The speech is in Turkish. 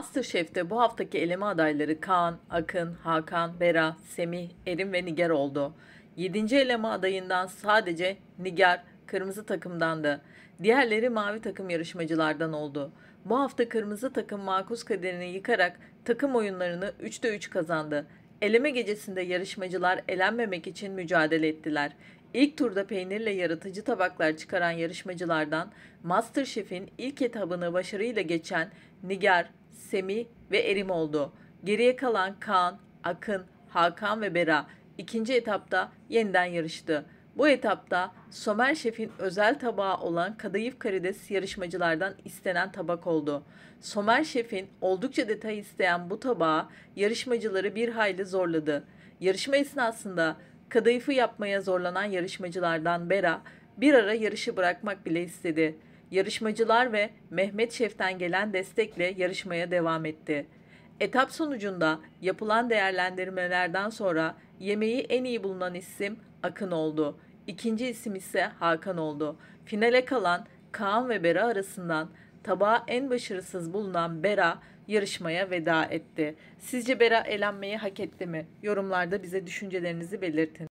Masterchef'te bu haftaki eleme adayları Kaan, Akın, Hakan, Bera, Semih, Erin ve Niger oldu. Yedinci eleme adayından sadece Niger kırmızı takımdandı. Diğerleri mavi takım yarışmacılardan oldu. Bu hafta kırmızı takım makus kaderini yıkarak takım oyunlarını 3'te 3 kazandı. Eleme gecesinde yarışmacılar elenmemek için mücadele ettiler. İlk turda peynirle yaratıcı tabaklar çıkaran yarışmacılardan MasterChef'in ilk etabını başarıyla geçen Nigar, Semi ve Erim oldu. Geriye kalan Kaan, Akın, Hakan ve Bera ikinci etapta yeniden yarıştı. Bu etapta Somer Şef'in özel tabağı olan kadayıf karides yarışmacılardan istenen tabak oldu. Somer Şef'in oldukça detay isteyen bu tabağı yarışmacıları bir hayli zorladı. Yarışma esnasında kadayıfı yapmaya zorlanan yarışmacılardan Bera bir ara yarışı bırakmak bile istedi. Yarışmacılar ve Mehmet Şef'ten gelen destekle yarışmaya devam etti. Etap sonucunda yapılan değerlendirmelerden sonra yemeği en iyi bulunan isim Akın oldu. İkinci isim ise Hakan oldu. Finale kalan Kaan ve Bera arasından tabağa en başarısız bulunan Bera yarışmaya veda etti. Sizce Bera elenmeyi hak etti mi? Yorumlarda bize düşüncelerinizi belirtin.